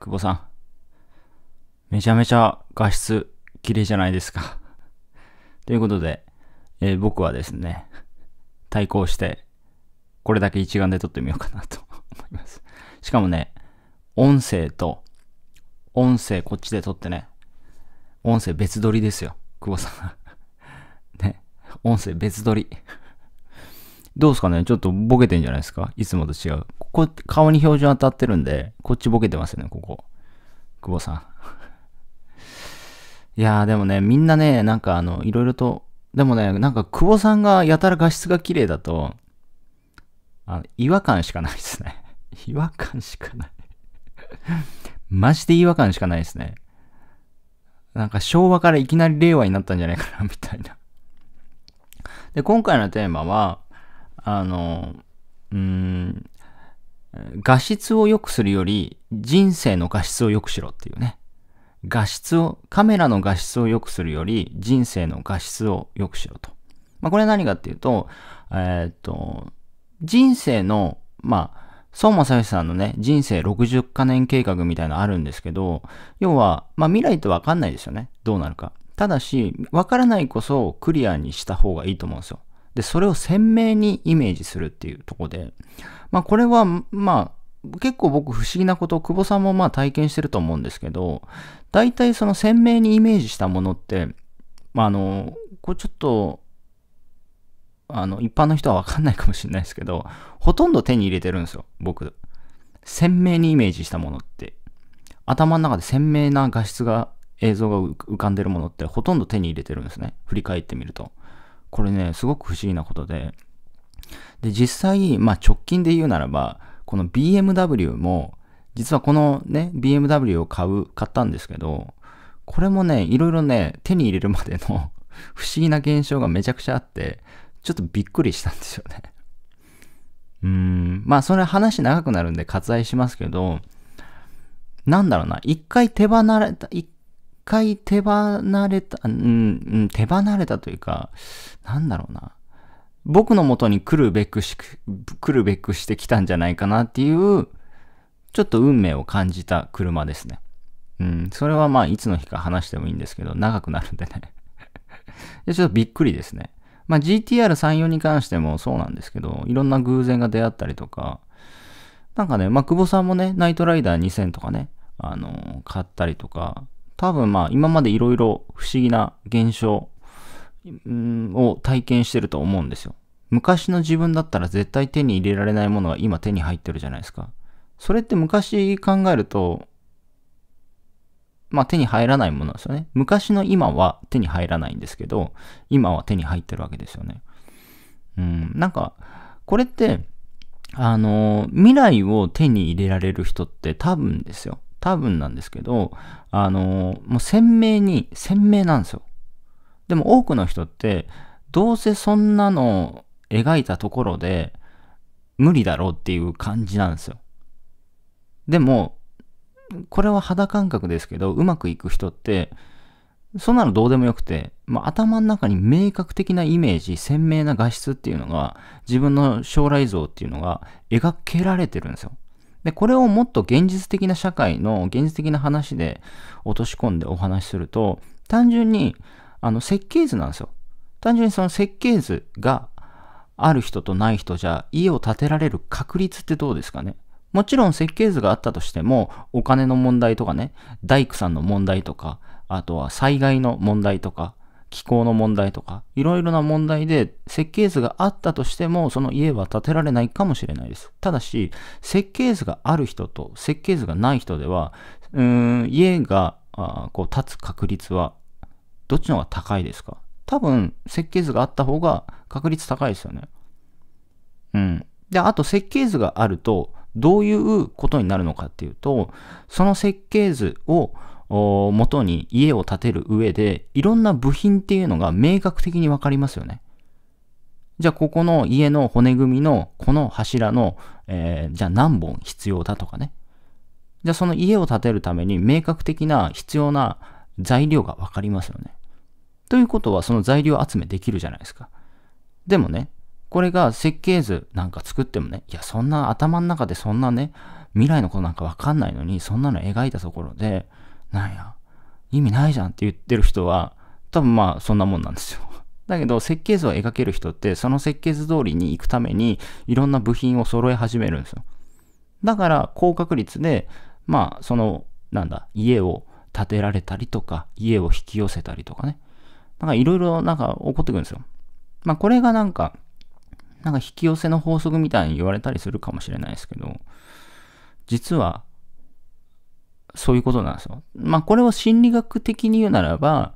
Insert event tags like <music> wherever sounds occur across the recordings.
久保さん。めちゃめちゃ画質綺麗じゃないですか <laughs> ということで、えー、僕はですね、対抗して、これだけ一眼で撮ってみようかなと <laughs> 思います。しかもね、音声と、音声こっちで撮ってね、音声別撮りですよ、久保さん。<laughs> ね、音声別撮り。どうすかねちょっとボケてんじゃないですかいつもと違う。こ、顔に標準当たってるんで、こっちボケてますよね、ここ。久保さん。<laughs> いやーでもね、みんなね、なんかあの、いろいろと、でもね、なんか久保さんがやたら画質が綺麗だと、あの、違和感しかないですね。<laughs> 違和感しかない <laughs> マジで違和感しかないですね。なんか昭和からいきなり令和になったんじゃないかな、みたいな。で、今回のテーマは、あの、うん、画質を良くするより人生の画質を良くしろっていうね。画質を、カメラの画質を良くするより人生の画質を良くしろと。まあ、これ何かっていうと、えー、っと、人生の、まあ、相馬さよしさんのね、人生60カ年計画みたいなのあるんですけど、要は、まあ未来ってわかんないですよね。どうなるか。ただし、わからないこそクリアにした方がいいと思うんですよ。で、それを鮮明にイメージするっていうとこで、まあこれは、まあ、結構僕不思議なこと、久保さんもまあ体験してると思うんですけど、大体その鮮明にイメージしたものって、まああの、これちょっと、あの、一般の人はわかんないかもしれないですけど、ほとんど手に入れてるんですよ、僕。鮮明にイメージしたものって。頭の中で鮮明な画質が、映像が浮かんでるものってほとんど手に入れてるんですね。振り返ってみると。これね、すごく不思議なことで、で、実際、まあ、直近で言うならば、この BMW も、実はこのね、BMW を買う、買ったんですけど、これもね、いろいろね、手に入れるまでの <laughs> 不思議な現象がめちゃくちゃあって、ちょっとびっくりしたんですよねうーん、まあ、それ話長くなるんで割愛しますけど、なんだろうな、一回手離れた、一回手離れた、うん、手離れたというか、なんだろうな。僕のもとに来るべくし、来るべくしてきたんじゃないかなっていう、ちょっと運命を感じた車ですね。うん、それはまあ、いつの日か話してもいいんですけど、長くなるんでね <laughs> で。ちょっとびっくりですね。まあ、GTR34 に関してもそうなんですけど、いろんな偶然が出会ったりとか、なんかね、まあ、久保さんもね、ナイトライダー2000とかね、あのー、買ったりとか、多分まあ今までいろいろ不思議な現象を体験してると思うんですよ。昔の自分だったら絶対手に入れられないものが今手に入ってるじゃないですか。それって昔考えると、まあ手に入らないものですよね。昔の今は手に入らないんですけど、今は手に入ってるわけですよね。うん、なんか、これって、あの、未来を手に入れられる人って多分ですよ。多分なんですけど、あの、もう鮮明に、鮮明なんですよ。でも多くの人って、どうせそんなの描いたところで、無理だろうっていう感じなんですよ。でも、これは肌感覚ですけど、うまくいく人って、そんなのどうでもよくて、まあ、頭の中に明確的なイメージ、鮮明な画質っていうのが、自分の将来像っていうのが描けられてるんですよ。で、これをもっと現実的な社会の現実的な話で落とし込んでお話しすると、単純に、あの、設計図なんですよ。単純にその設計図がある人とない人じゃ家を建てられる確率ってどうですかねもちろん設計図があったとしても、お金の問題とかね、大工さんの問題とか、あとは災害の問題とか、気候の問題とか、いろいろな問題で設計図があったとしても、その家は建てられないかもしれないです。ただし、設計図がある人と設計図がない人では、うーん、家がこう建つ確率は、どっちの方が高いですか多分、設計図があった方が確率高いですよね。うん。で、あと設計図があると、どういうことになるのかっていうと、その設計図を元に家を建てる上で、いろんな部品っていうのが明確的にわかりますよね。じゃあ、ここの家の骨組みのこの柱の、えー、じゃあ何本必要だとかね。じゃあ、その家を建てるために明確的な必要な材料がわかりますよね。ということは、その材料集めできるじゃないですか。でもね、これが設計図なんか作ってもね、いや、そんな頭の中でそんなね、未来のことなんかわかんないのに、そんなの描いたところで、なんや、意味ないじゃんって言ってる人は、多分まあそんなもんなんですよ。<laughs> だけど設計図を描ける人ってその設計図通りに行くためにいろんな部品を揃え始めるんですよ。だから高確率でまあそのなんだ家を建てられたりとか家を引き寄せたりとかね。なんかいろいろなんか起こってくるんですよ。まあこれがなんかなんか引き寄せの法則みたいに言われたりするかもしれないですけど実はそういうことなんですよ。まあ、これを心理学的に言うならば、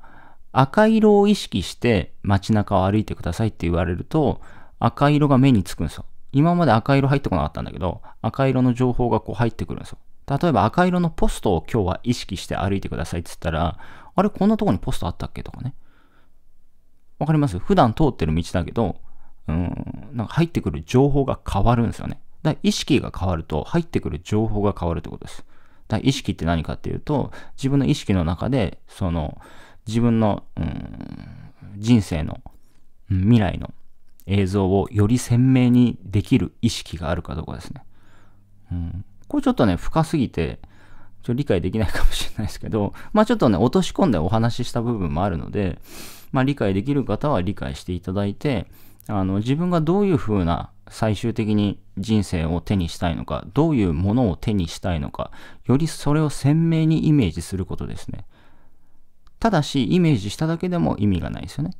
赤色を意識して街中を歩いてくださいって言われると、赤色が目につくんですよ。今まで赤色入ってこなかったんだけど、赤色の情報がこう入ってくるんですよ。例えば赤色のポストを今日は意識して歩いてくださいって言ったら、あれこんなとこにポストあったっけとかね。わかります普段通ってる道だけど、うん、なんか入ってくる情報が変わるんですよね。だから意識が変わると入ってくる情報が変わるってことです。だ意識って何かっていうと、自分の意識の中で、その、自分の、うん、人生の、うん、未来の映像をより鮮明にできる意識があるかどうかですね。うん、これちょっとね、深すぎて、ちょ理解できないかもしれないですけど、まあちょっとね、落とし込んでお話しした部分もあるので、まあ理解できる方は理解していただいて、あの、自分がどういう風な最終的に人生を手にしたいのか、どういうものを手にしたいのか、よりそれを鮮明にイメージすることですね。ただし、イメージしただけでも意味がないですよね。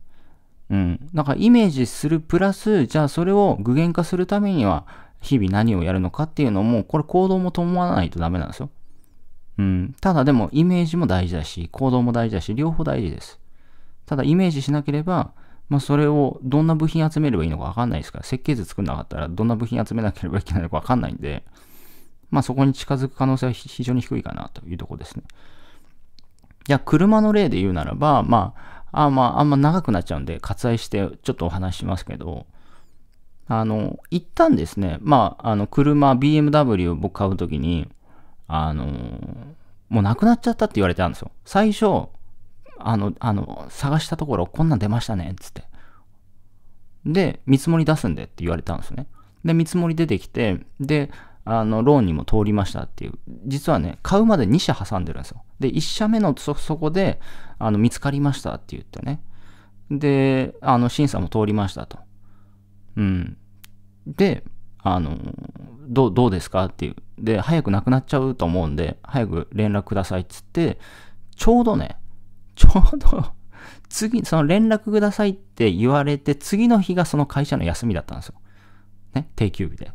うん。だからイメージするプラス、じゃあそれを具現化するためには、日々何をやるのかっていうのも、これ行動も伴わないとダメなんですよ。うん。ただでもイメージも大事だし、行動も大事だし、両方大事です。ただイメージしなければ、まあ、それをどんな部品集めればいいのかわかんないですから、設計図作んなかったらどんな部品集めなければいけないのかわかんないんで、まあ、そこに近づく可能性は非常に低いかなというとこですね。じゃあ、車の例で言うならば、まあ、あまあ、あんま長くなっちゃうんで、割愛してちょっとお話しますけど、あの、一旦ですね、まあ、あの、車、BMW を僕買うときに、あの、もうなくなっちゃったって言われたんですよ。最初、あの、あの、探したところ、こんなん出ましたね、つって。で、見積もり出すんでって言われたんですね。で、見積もり出てきて、で、あの、ローンにも通りましたっていう。実はね、買うまで2社挟んでるんですよ。で、1社目のそ、そこで、あの、見つかりましたって言ってね。で、あの、審査も通りましたと。うん。で、あの、どう、どうですかっていう。で、早くなくなっちゃうと思うんで、早く連絡くださいっつって、ちょうどね、ちょうど、次、その連絡くださいって言われて、次の日がその会社の休みだったんですよ。ね、定休日で。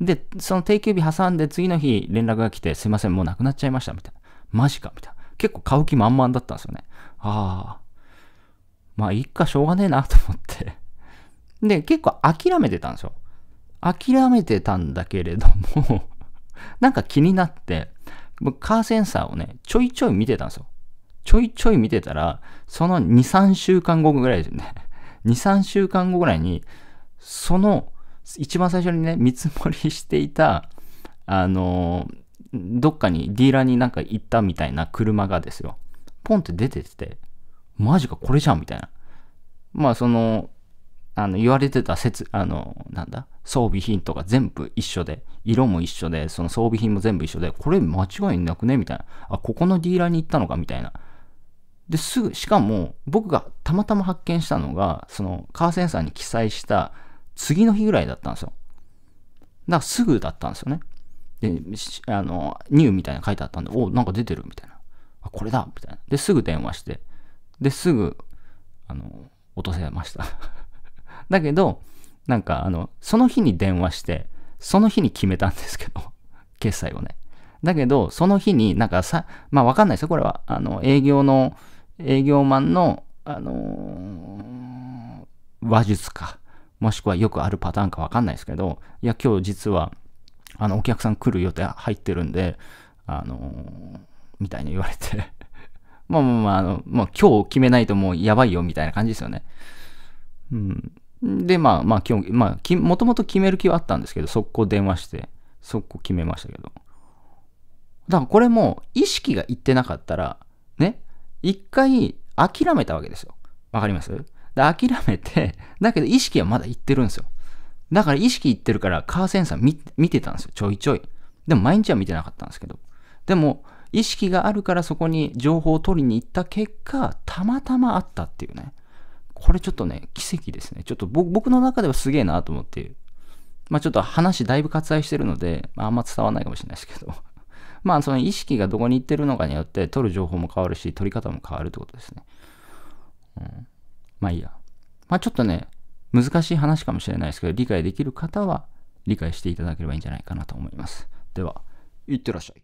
で、その定休日挟んで、次の日連絡が来て、すいません、もうなくなっちゃいました、みたいな。マジか、みたいな。結構買う気満々だったんですよね。ああ、まあ、いっか、しょうがねえな、と思って。で、結構諦めてたんですよ。諦めてたんだけれどもなんか気になって、僕カーセンサーをね、ちょいちょい見てたんですよ。ちょいちょい見てたら、その2、3週間後ぐらいですよね。2、<laughs> 3週間後ぐらいに、その、一番最初にね、見積もりしていた、あのどっかにディーラーになんか行ったみたいな車がですよ。ポンって出てて、マジかこれじゃんみたいな。まあその、あの、言われてた説、あの、なんだ、装備品とか全部一緒で、色も一緒で、その装備品も全部一緒で、これ間違いなくねみたいな。あ、ここのディーラーに行ったのかみたいな。で、すぐ、しかも僕がたまたま発見したのが、そのカーセンサーに記載した次の日ぐらいだったんですよ。だからすぐだったんですよね。で、あの、ニューみたいな書いてあったんで、おなんか出てるみたいな。あ、これだみたいな。で、すぐ電話して、で、すぐ、あの、落とせました <laughs> だけど、なんか、あの、その日に電話して、その日に決めたんですけど <laughs> 決済をね。だけど、その日になんかさ、まあわかんないですよ、これは。あの、営業の、営業マンの、あのー、話術か、もしくはよくあるパターンかわかんないですけど、いや、今日実は、あの、お客さん来る予定入ってるんで、あのー、みたいに言われて <laughs> まあまあまあ、あの、まあ今日決めないともうやばいよ、みたいな感じですよね。うん。で、まあまあ今日、まあ、もともと決める気はあったんですけど、速攻電話して、速攻決めましたけど。だからこれも意識がいってなかったら、ね、一回諦めたわけですよ。わかりますで諦めて、だけど意識はまだいってるんですよ。だから意識いってるからカーセンサー見見てたんですよ。ちょいちょい。でも毎日は見てなかったんですけど。でも、意識があるからそこに情報を取りに行った結果、たまたまあったっていうね。これちょっとね、奇跡ですね。ちょっと僕の中ではすげえなと思って、まあちょっと話だいぶ割愛してるので、まあ、あんま伝わらないかもしれないですけど。まあその意識がどこに行ってるのかによって取る情報も変わるし、取り方も変わるってことですね。うん、まあいいや。まあちょっとね、難しい話かもしれないですけど、理解できる方は理解していただければいいんじゃないかなと思います。では、いってらっしゃい。